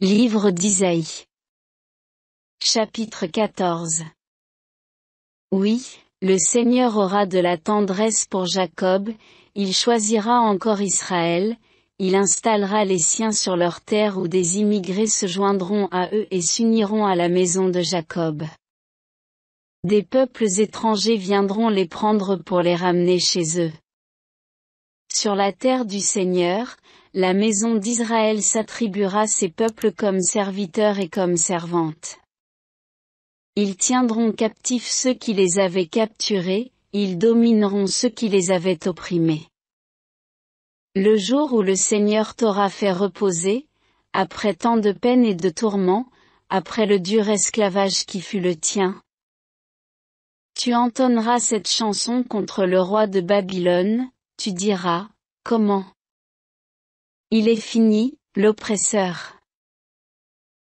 Livre d'Isaïe. Chapitre 14. Oui, le Seigneur aura de la tendresse pour Jacob, il choisira encore Israël, il installera les siens sur leur terre où des immigrés se joindront à eux et s'uniront à la maison de Jacob. Des peuples étrangers viendront les prendre pour les ramener chez eux. Sur la terre du Seigneur, la maison d'Israël s'attribuera ses peuples comme serviteurs et comme servantes. Ils tiendront captifs ceux qui les avaient capturés, ils domineront ceux qui les avaient opprimés. Le jour où le Seigneur t'aura fait reposer, après tant de peines et de tourments, après le dur esclavage qui fut le tien. Tu entonneras cette chanson contre le roi de Babylone, tu diras, comment il est fini, l'oppresseur.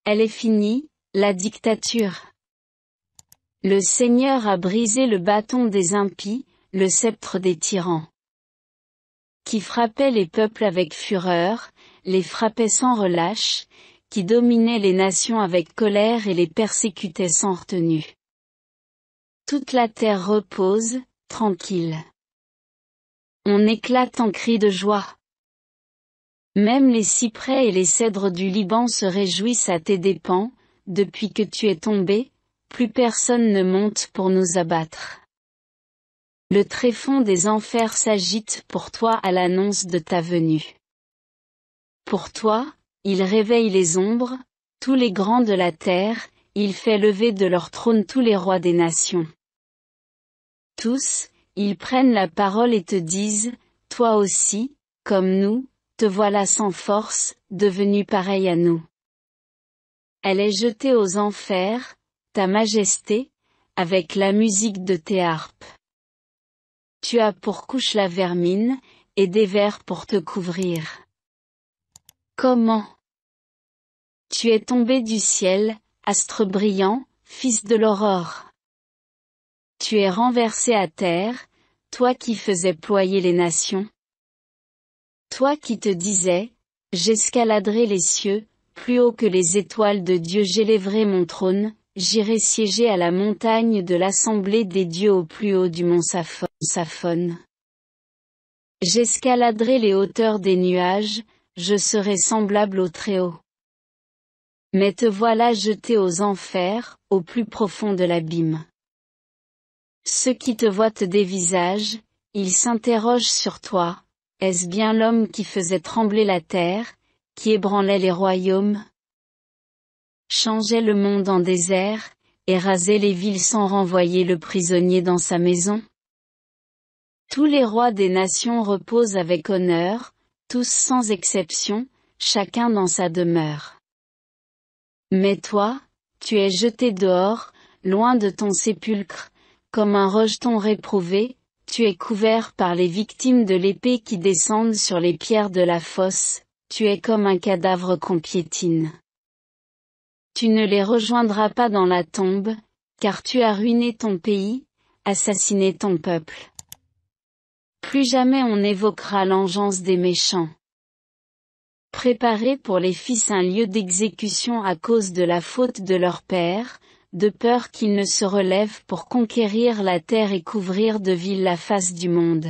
Elle est finie, la dictature. Le Seigneur a brisé le bâton des impies, le sceptre des tyrans. Qui frappait les peuples avec fureur, les frappait sans relâche, qui dominait les nations avec colère et les persécutait sans retenue. Toute la terre repose, tranquille. On éclate en cris de joie. Même les cyprès et les cèdres du Liban se réjouissent à tes dépens, depuis que tu es tombé, plus personne ne monte pour nous abattre. Le tréfonds des enfers s'agite pour toi à l'annonce de ta venue. Pour toi, il réveille les ombres, tous les grands de la terre, il fait lever de leur trône tous les rois des nations. Tous, ils prennent la parole et te disent, toi aussi, comme nous, voilà sans force, devenue pareille à nous. Elle est jetée aux enfers, ta majesté, avec la musique de tes harpes. Tu as pour couche la vermine, et des vers pour te couvrir. Comment Tu es tombé du ciel, astre brillant, fils de l'aurore. Tu es renversé à terre, toi qui faisais ployer les nations. Toi qui te disais, j'escaladerai les cieux, plus haut que les étoiles de Dieu j'élèverai mon trône, j'irai siéger à la montagne de l'assemblée des dieux au plus haut du mont Saphon. J'escaladerai les hauteurs des nuages, je serai semblable au Très-Haut. Mais te voilà jeté aux enfers, au plus profond de l'abîme. Ceux qui te voient te dévisagent, ils s'interrogent sur toi, est-ce bien l'homme qui faisait trembler la terre, qui ébranlait les royaumes Changeait le monde en désert, et rasait les villes sans renvoyer le prisonnier dans sa maison Tous les rois des nations reposent avec honneur, tous sans exception, chacun dans sa demeure. Mais toi, tu es jeté dehors, loin de ton sépulcre, comme un rejeton réprouvé, tu es couvert par les victimes de l'épée qui descendent sur les pierres de la fosse, tu es comme un cadavre qu'on piétine. Tu ne les rejoindras pas dans la tombe, car tu as ruiné ton pays, assassiné ton peuple. Plus jamais on évoquera l'engeance des méchants. Préparez pour les fils un lieu d'exécution à cause de la faute de leur père, de peur qu'il ne se relève pour conquérir la terre et couvrir de ville la face du monde.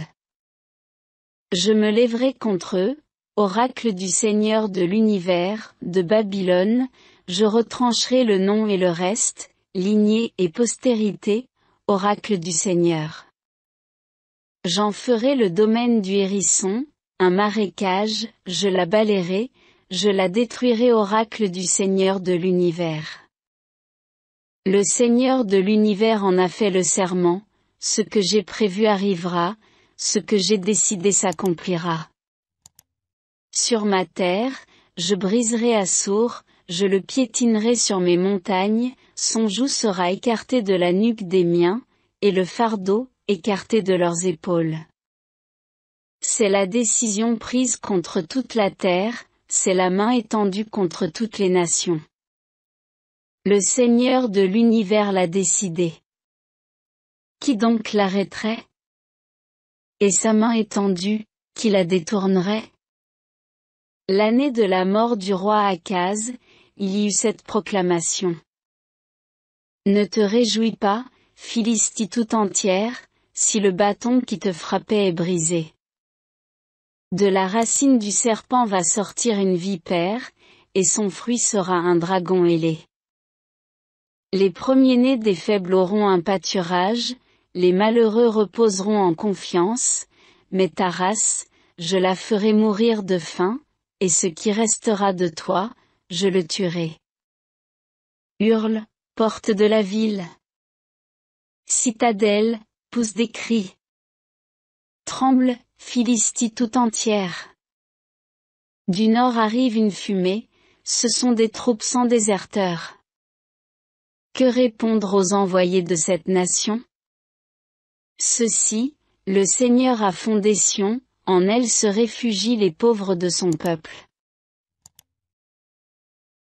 Je me lèverai contre eux, oracle du Seigneur de l'univers, de Babylone, je retrancherai le nom et le reste, lignée et postérité, oracle du Seigneur. J'en ferai le domaine du hérisson, un marécage, je la balayerai, je la détruirai oracle du Seigneur de l'univers. Le Seigneur de l'univers en a fait le serment, ce que j'ai prévu arrivera, ce que j'ai décidé s'accomplira. Sur ma terre, je briserai à sourd, je le piétinerai sur mes montagnes, son joug sera écarté de la nuque des miens, et le fardeau, écarté de leurs épaules. C'est la décision prise contre toute la terre, c'est la main étendue contre toutes les nations. Le Seigneur de l'univers l'a décidé. Qui donc l'arrêterait Et sa main étendue, qui la détournerait L'année de la mort du roi Akaz, il y eut cette proclamation. Ne te réjouis pas, Philistie tout entière, si le bâton qui te frappait est brisé. De la racine du serpent va sortir une vipère, et son fruit sera un dragon ailé. Les premiers-nés des faibles auront un pâturage, les malheureux reposeront en confiance, mais ta race, je la ferai mourir de faim, et ce qui restera de toi, je le tuerai. Hurle, porte de la ville. Citadelle, pousse des cris. Tremble, Philistie tout entière. Du nord arrive une fumée, ce sont des troupes sans déserteurs. Que répondre aux envoyés de cette nation Ceci, le Seigneur a fondé Sion, en elle se réfugient les pauvres de son peuple.